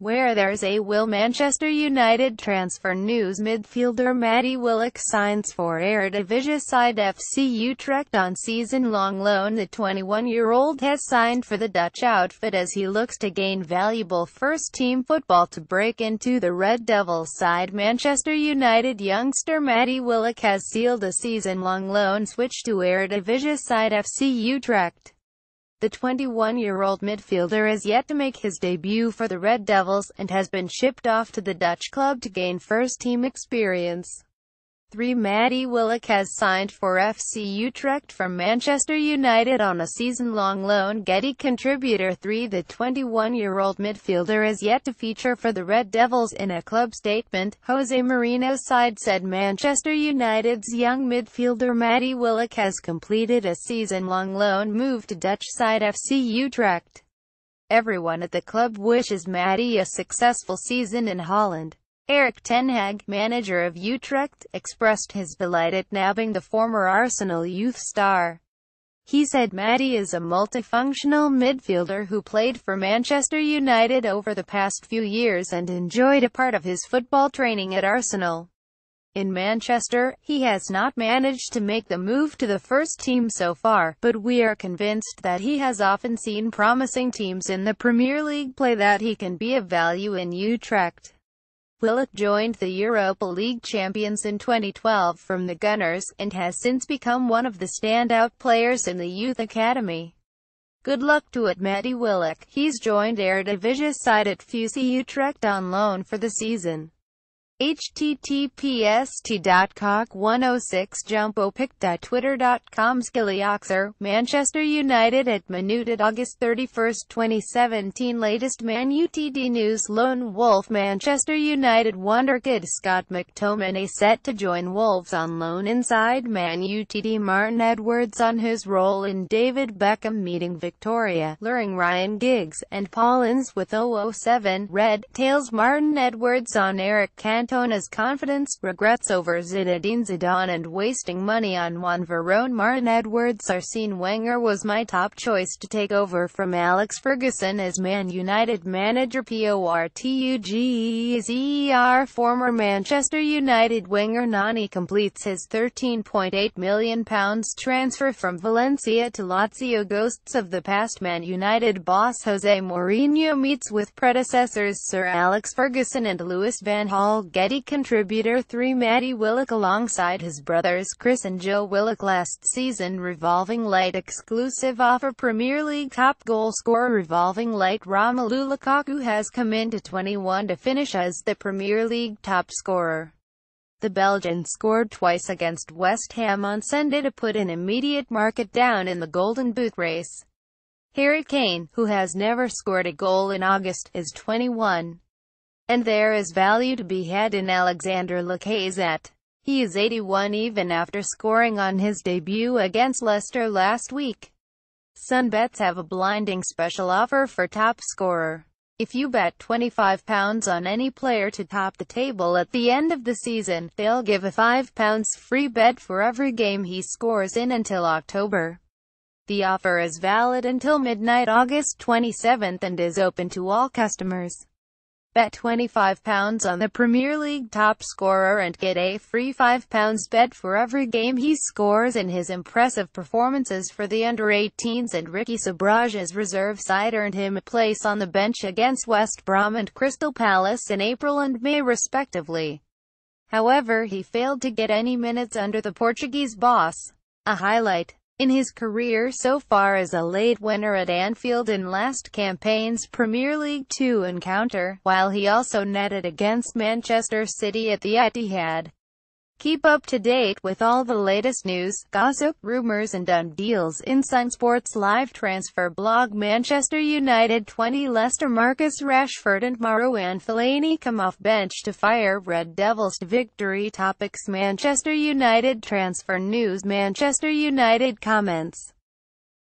Where there's a will Manchester United transfer news midfielder Matty Willock signs for Eredivisie side FC Utrecht on season-long loan The 21-year-old has signed for the Dutch outfit as he looks to gain valuable first-team football to break into the Red Devils side Manchester United youngster Matty Willock has sealed a season-long loan switch to Eredivisie side FC Utrecht. The 21-year-old midfielder is yet to make his debut for the Red Devils, and has been shipped off to the Dutch club to gain first-team experience. 3. Matty Willock has signed for FC Utrecht from Manchester United on a season-long loan. Getty contributor 3. The 21-year-old midfielder is yet to feature for the Red Devils in a club statement. Jose Mourinho's side said Manchester United's young midfielder Matty Willock has completed a season-long loan move to Dutch side FC Utrecht. Everyone at the club wishes Matty a successful season in Holland. Eric Ten Hag, manager of Utrecht, expressed his delight at nabbing the former Arsenal youth star. He said Matty is a multifunctional midfielder who played for Manchester United over the past few years and enjoyed a part of his football training at Arsenal. In Manchester, he has not managed to make the move to the first team so far, but we are convinced that he has often seen promising teams in the Premier League play that he can be of value in Utrecht. Willock joined the Europa League champions in 2012 from the Gunners, and has since become one of the standout players in the youth academy. Good luck to it Matty Willock. He's joined Eredivisie side at FC Utrecht on loan for the season https tcock106jumpopic.twitter.com skillyoxer Manchester United at Manutd August 31st 2017 Latest Man UTD News Lone Wolf Manchester United wonder kid Scott McTominay set to join Wolves on loan inside Man UTD Martin Edwards on his role in David Beckham meeting Victoria, luring Ryan Giggs, and Paulins with 007, Red, Tails Martin Edwards on Eric Cantona Barcelona's confidence, regrets over Zinedine Zidane and wasting money on Juan Verón Martin Edwards Arsene Wenger was my top choice to take over from Alex Ferguson as Man United manager P O R T U G E Z E R, former Manchester United winger Nani completes his £13.8 million transfer from Valencia to Lazio Ghosts of the past Man United boss Jose Mourinho meets with predecessors Sir Alex Ferguson and Louis van Hall Getty contributor 3 Matty Willock alongside his brothers Chris and Joe Willock last season revolving late exclusive offer Premier League top goal scorer revolving late Romelu Lukaku has come into 21 to finish as the Premier League top scorer. The Belgian scored twice against West Ham on Sunday to put an immediate market down in the Golden Boot race. Harry Kane, who has never scored a goal in August, is 21. And there is value to be had in Alexander Lacazette. He is 81 even after scoring on his debut against Leicester last week. Sunbets have a blinding special offer for top scorer. If you bet £25 on any player to top the table at the end of the season, they'll give a £5 free bet for every game he scores in until October. The offer is valid until midnight August 27th and is open to all customers. Bet £25 on the Premier League top scorer and get a free £5 bet for every game he scores in his impressive performances for the under-18s and Ricky Sabraj's reserve side earned him a place on the bench against West Brom and Crystal Palace in April and May respectively. However he failed to get any minutes under the Portuguese boss. A highlight in his career so far as a late winner at Anfield in last campaign's Premier League Two encounter, while he also netted against Manchester City at the Etihad. Keep up to date with all the latest news, gossip, rumors and done deals in Sun Sports live transfer blog Manchester United 20 Leicester Marcus Rashford and Marouane Fellaini come off bench to fire Red Devils victory topics Manchester United transfer news Manchester United comments